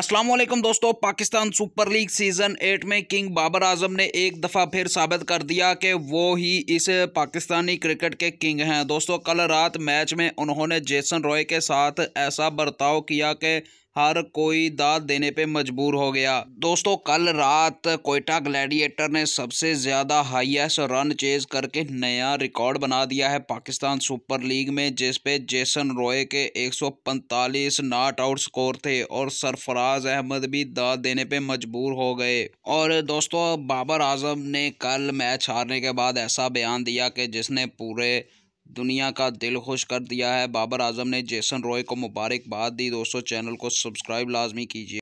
असलम दोस्तों Pakistan super league season eight में king Babar Azam ने एक दफ़ा फिर साबित कर दिया कि वो ही इस पाकिस्तानी क्रिकेट के किंग हैं दोस्तों कल रात मैच में उन्होंने जेसन रॉय के साथ ऐसा बर्ताव किया कि हर कोई दाद देने पे मजबूर हो गया दोस्तों कल रात कोयटा ग्लैडिएटर ने सबसे ज़्यादा हाईएस्ट रन चेज करके नया रिकॉर्ड बना दिया है पाकिस्तान सुपर लीग में जिस पे जेसन रॉय के 145 नॉट आउट स्कोर थे और सरफराज अहमद भी दाद देने पे मजबूर हो गए और दोस्तों बाबर आजम ने कल मैच हारने के बाद ऐसा बयान दिया कि जिसने पूरे दुनिया का दिल खुश कर दिया है बाबर आजम ने जेसन रॉय को मुबारकबाद दी दोस्तों चैनल को सब्सक्राइब लाजमी कीजिए